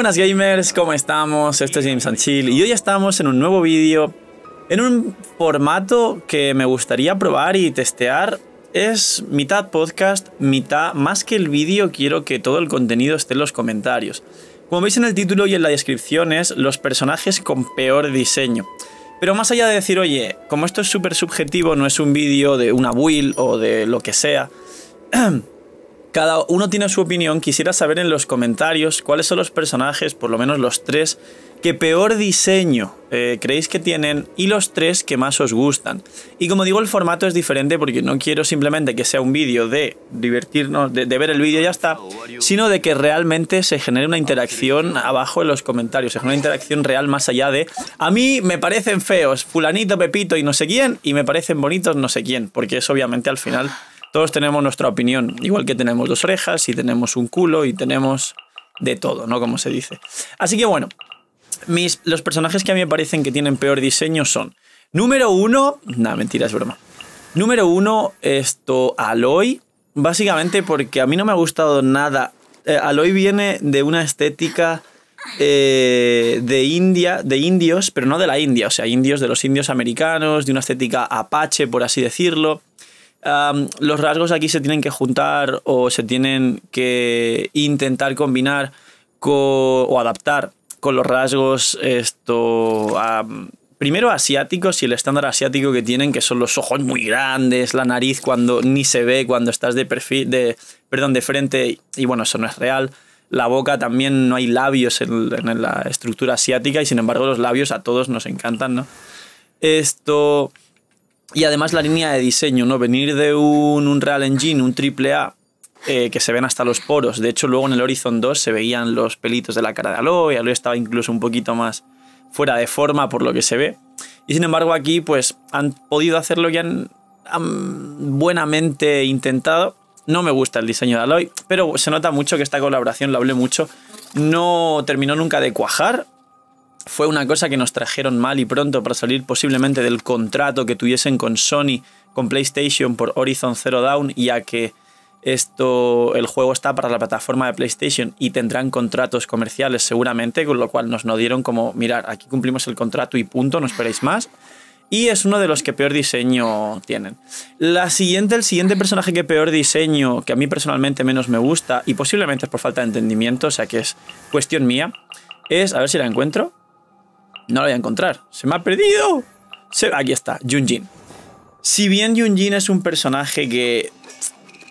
buenas gamers, ¿cómo estamos? Esto es James and y hoy estamos en un nuevo vídeo, en un formato que me gustaría probar y testear. Es mitad podcast, mitad, más que el vídeo, quiero que todo el contenido esté en los comentarios. Como veis en el título y en la descripción es los personajes con peor diseño. Pero más allá de decir, oye, como esto es súper subjetivo, no es un vídeo de una will o de lo que sea, Cada uno tiene su opinión, quisiera saber en los comentarios cuáles son los personajes, por lo menos los tres, que peor diseño eh, creéis que tienen y los tres que más os gustan. Y como digo, el formato es diferente porque no quiero simplemente que sea un vídeo de divertirnos, de, ver el vídeo y ya está, sino de que realmente se genere una interacción abajo en los comentarios, se genere una interacción real más allá de a mí me parecen feos, fulanito, pepito y no sé quién, y me parecen bonitos no sé quién, porque es obviamente al final todos tenemos nuestra opinión, igual que tenemos dos orejas y tenemos un culo y tenemos de todo, ¿no? Como se dice. Así que bueno, mis, los personajes que a mí me parecen que tienen peor diseño son, número uno, nada, mentira, es broma. Número uno, esto, Aloy, básicamente porque a mí no me ha gustado nada. Eh, Aloy viene de una estética... Eh, de India, de indios, pero no de la India, o sea, indios de los indios americanos, de una estética apache, por así decirlo los rasgos aquí se tienen que juntar o se tienen que intentar combinar o adaptar con los rasgos esto primero asiáticos y el estándar asiático que tienen que son los ojos muy grandes la nariz cuando ni se ve cuando estás de perfil de perdón de frente y bueno eso no es real la boca también no hay labios en, en la estructura asiática y sin embargo los labios a todos nos encantan no esto y además la línea de diseño, ¿no? Venir de un Real Engine, un AAA, eh, que se ven hasta los poros. De hecho, luego en el Horizon 2 se veían los pelitos de la cara de Aloy, Aloy estaba incluso un poquito más fuera de forma por lo que se ve. Y sin embargo aquí pues han podido hacer lo que han, han buenamente intentado. No me gusta el diseño de Aloy, pero se nota mucho que esta colaboración, lo hablé mucho, no terminó nunca de cuajar fue una cosa que nos trajeron mal y pronto para salir posiblemente del contrato que tuviesen con Sony, con PlayStation por Horizon Zero Dawn, ya que esto, el juego está para la plataforma de PlayStation y tendrán contratos comerciales seguramente, con lo cual nos no dieron como, mirar, aquí cumplimos el contrato y punto, no esperéis más. Y es uno de los que peor diseño tienen. La siguiente, el siguiente personaje que peor diseño, que a mí personalmente menos me gusta, y posiblemente es por falta de entendimiento, o sea que es cuestión mía, es, a ver si la encuentro, no lo voy a encontrar. Se me ha perdido. Aquí está, Junjin. Si bien Junjin es un personaje que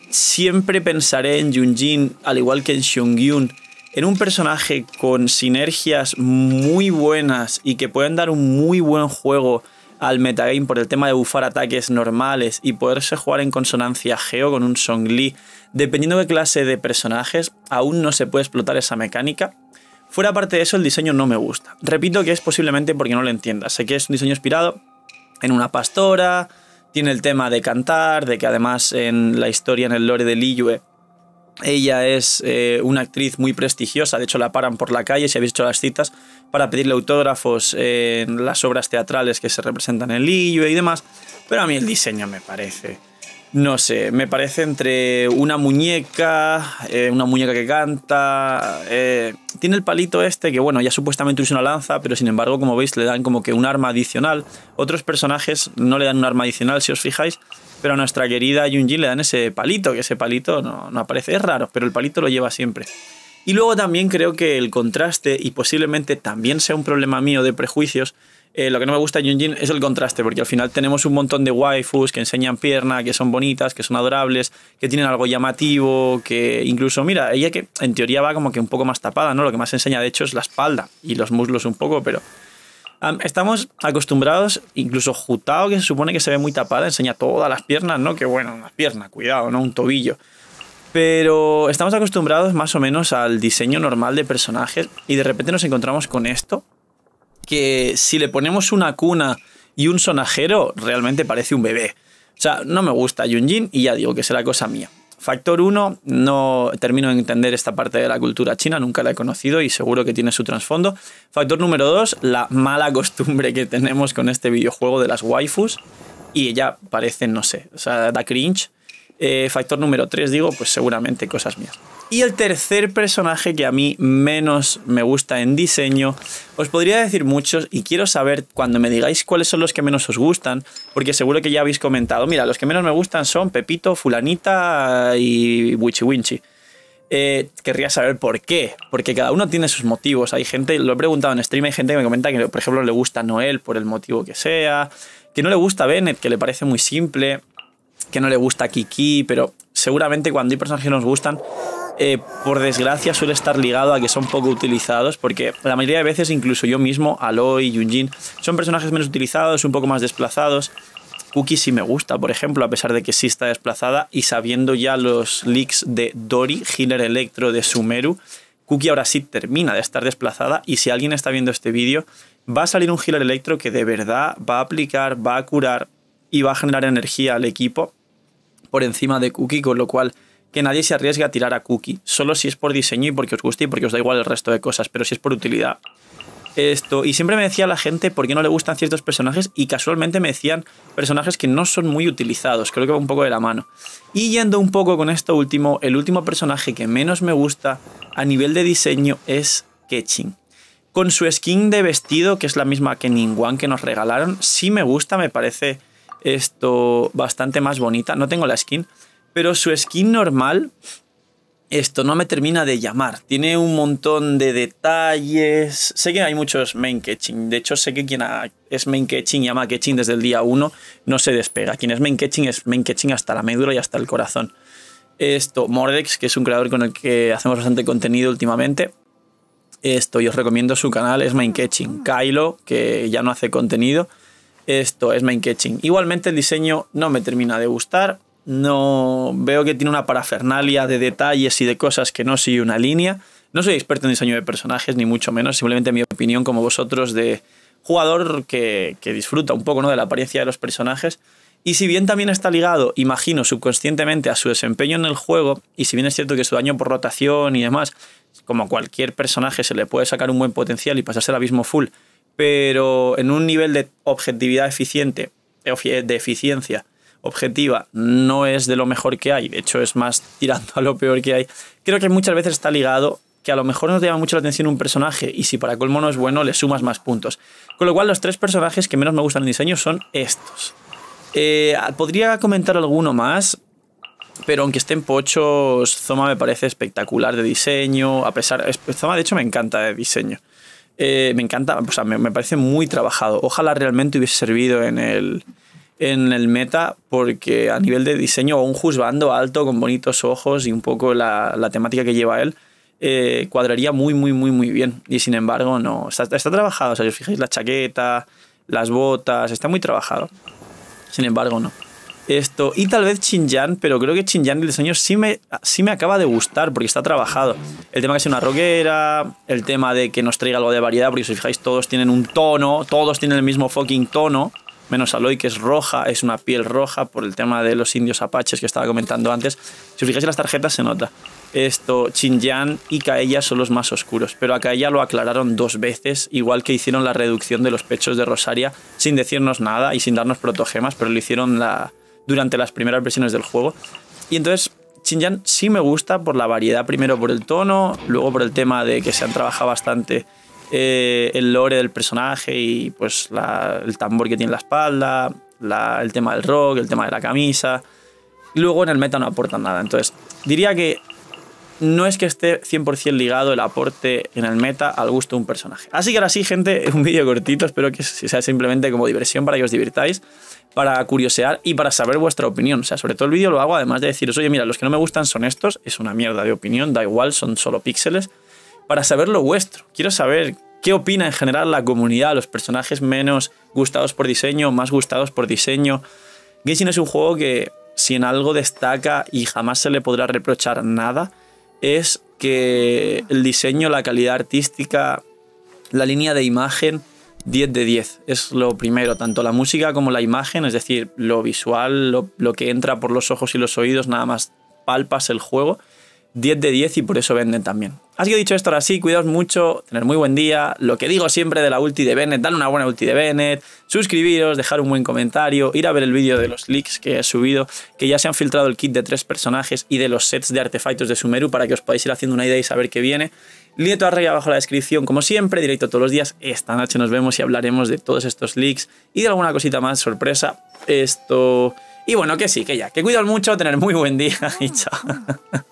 siempre pensaré en Junjin, al igual que en Xiongyun, en un personaje con sinergias muy buenas y que pueden dar un muy buen juego al metagame por el tema de bufar ataques normales y poderse jugar en consonancia geo con un Songli. Dependiendo de clase de personajes, aún no se puede explotar esa mecánica, Fuera parte de eso, el diseño no me gusta. Repito que es posiblemente porque no lo entienda. Sé que es un diseño inspirado en una pastora, tiene el tema de cantar, de que además en la historia, en el lore de Liyue, ella es eh, una actriz muy prestigiosa, de hecho la paran por la calle, si habéis hecho las citas, para pedirle autógrafos en las obras teatrales que se representan en Liyue y demás, pero a mí el diseño me parece no sé, me parece entre una muñeca, eh, una muñeca que canta. Eh, tiene el palito este que, bueno, ya supuestamente usa una lanza, pero sin embargo, como veis, le dan como que un arma adicional. Otros personajes no le dan un arma adicional, si os fijáis, pero a nuestra querida Junji le dan ese palito, que ese palito no, no aparece. Es raro, pero el palito lo lleva siempre. Y luego también creo que el contraste, y posiblemente también sea un problema mío de prejuicios, eh, lo que no me gusta de Yunjin es el contraste, porque al final tenemos un montón de waifus que enseñan pierna, que son bonitas, que son adorables, que tienen algo llamativo, que incluso, mira, ella que en teoría va como que un poco más tapada, ¿no? Lo que más enseña de hecho es la espalda y los muslos un poco, pero estamos acostumbrados, incluso Jutao, que se supone que se ve muy tapada, enseña todas las piernas, ¿no? Que bueno, una piernas, cuidado, ¿no? Un tobillo. Pero estamos acostumbrados más o menos al diseño normal de personajes y de repente nos encontramos con esto que si le ponemos una cuna y un sonajero, realmente parece un bebé. O sea, no me gusta Yunjin y ya digo que será cosa mía. Factor 1, no termino de entender esta parte de la cultura china, nunca la he conocido y seguro que tiene su trasfondo. Factor número 2, la mala costumbre que tenemos con este videojuego de las waifus y ella parece, no sé, o sea, da cringe. Eh, factor número 3, digo, pues seguramente cosas mías. Y el tercer personaje que a mí menos me gusta en diseño, os podría decir muchos y quiero saber cuando me digáis cuáles son los que menos os gustan, porque seguro que ya habéis comentado, mira, los que menos me gustan son Pepito, Fulanita y Wichi Winchi. Eh, querría saber por qué, porque cada uno tiene sus motivos. Hay gente, lo he preguntado en stream, hay gente que me comenta que, por ejemplo, le gusta Noel por el motivo que sea, que no le gusta Bennett, que le parece muy simple, que no le gusta Kiki, pero seguramente cuando hay personajes que nos gustan, eh, por desgracia suele estar ligado a que son poco utilizados, porque la mayoría de veces, incluso yo mismo, Aloy, Yunjin, son personajes menos utilizados, un poco más desplazados. Cookie sí me gusta, por ejemplo, a pesar de que sí está desplazada, y sabiendo ya los leaks de Dory, Healer Electro de Sumeru, Cookie ahora sí termina de estar desplazada, y si alguien está viendo este vídeo, va a salir un Healer Electro que de verdad va a aplicar, va a curar y va a generar energía al equipo por encima de Cookie, con lo cual que nadie se arriesgue a tirar a cookie, solo si es por diseño y porque os guste y porque os da igual el resto de cosas, pero si es por utilidad. Esto, y siempre me decía la gente por qué no le gustan ciertos personajes y casualmente me decían personajes que no son muy utilizados, creo que va un poco de la mano. Y yendo un poco con esto último, el último personaje que menos me gusta a nivel de diseño es Ketching. Con su skin de vestido, que es la misma que Ningguang que nos regalaron, sí me gusta, me parece esto bastante más bonita, no tengo la skin, pero su skin normal, esto no me termina de llamar. Tiene un montón de detalles. Sé que hay muchos main catching. De hecho, sé que quien es main catching y ama catching desde el día 1 no se despega. Quien es main catching es main catching hasta la médula y hasta el corazón. Esto, Mordex, que es un creador con el que hacemos bastante contenido últimamente. Esto, yo os recomiendo su canal, es main catching. Kylo, que ya no hace contenido. Esto es main catching. Igualmente el diseño no me termina de gustar no veo que tiene una parafernalia de detalles y de cosas que no sigue una línea. No soy experto en diseño de personajes, ni mucho menos, simplemente mi opinión como vosotros de jugador que, disfruta un poco ¿no? de la apariencia de los personajes. Y si bien también está ligado, imagino, subconscientemente a su desempeño en el juego, y si bien es cierto que su daño por rotación y demás, como a cualquier personaje se le puede sacar un buen potencial y pasarse al abismo full, pero en un nivel de objetividad eficiente, de eficiencia, objetiva no es de lo mejor que hay, de hecho es más tirando a lo peor que hay, creo que muchas veces está ligado que a lo mejor no te llama mucho la atención un personaje y si para colmo no es bueno le sumas más puntos. Con lo cual los tres personajes que menos me gustan en diseño son estos. Eh, podría comentar alguno más, pero aunque estén pochos, Zoma me parece espectacular de diseño, a pesar... Zoma de hecho me encanta de diseño. Eh, me encanta, o sea, me parece muy trabajado. Ojalá realmente hubiese servido en el en el meta porque a nivel de diseño, un juzgando alto con bonitos ojos y un poco la, temática que lleva él, eh, cuadraría muy, muy, muy, muy bien. Y sin embargo, no. Está, está trabajado. O sea, si os fijáis, la chaqueta, las botas, está muy trabajado. Sin embargo, no. Esto, y tal vez Xinjiang, pero creo que Xinjiang el diseño sí me, sí me acaba de gustar porque está trabajado. El tema que sea una roguera. el tema de que nos traiga algo de variedad, porque si os fijáis, todos tienen un tono, todos tienen el mismo fucking tono menos Aloy, que es roja, es una piel roja por el tema de los indios apaches que estaba comentando antes. Si os fijáis en las tarjetas se nota. Esto, Xinjiang y Kaella son los más oscuros, pero a Kaella lo aclararon dos veces, igual que hicieron la reducción de los pechos de Rosaria sin decirnos nada y sin darnos protogemas, pero lo hicieron durante las primeras versiones del juego. Y entonces Xinjiang sí me gusta por la variedad, primero por el tono, luego por el tema de que se han trabajado bastante eh, el lore del personaje y pues el tambor que tiene en la espalda, el tema del rock, el tema de la camisa. Y Luego en el meta no aportan nada. Entonces, diría que no es que esté 100% ligado el aporte en el meta al gusto de un personaje. Así que ahora sí, gente, un vídeo cortito, espero que sea simplemente como diversión para que os divirtáis, para curiosear y para saber vuestra opinión. O sea, sobre todo el vídeo lo hago además de deciros, oye, mira, los que no me gustan son estos, es una mierda de opinión, da igual, son solo píxeles, para saber lo vuestro. Quiero saber qué opina en general la comunidad, los personajes menos gustados por diseño, más gustados por diseño. Genshin es un juego que si en algo destaca y jamás se le podrá reprochar nada, es que el diseño, la calidad artística, la línea de imagen, 10 de 10. Es lo primero, tanto la música como la imagen, es decir, lo visual, lo, lo que entra por los ojos y los oídos, nada más palpas el juego 10 de 10 y por eso venden también. Así que dicho esto, ahora sí, cuidaos mucho, tener muy buen día. Lo que digo siempre de la ulti de Bennett, darle una buena ulti de Bennett, suscribiros, dejar un buen comentario, ir a ver el vídeo de los leaks que he subido, que ya se han filtrado el kit de tres personajes y de los sets de artefactos de Sumeru para que os podáis ir haciendo una idea y saber qué viene. Lieto arriba abajo en la descripción, como siempre, directo todos los días. Esta noche nos vemos y hablaremos de todos estos leaks y de alguna cosita más sorpresa. Esto. Y bueno, que sí, que ya, que cuidaos mucho, tener muy buen día y chao.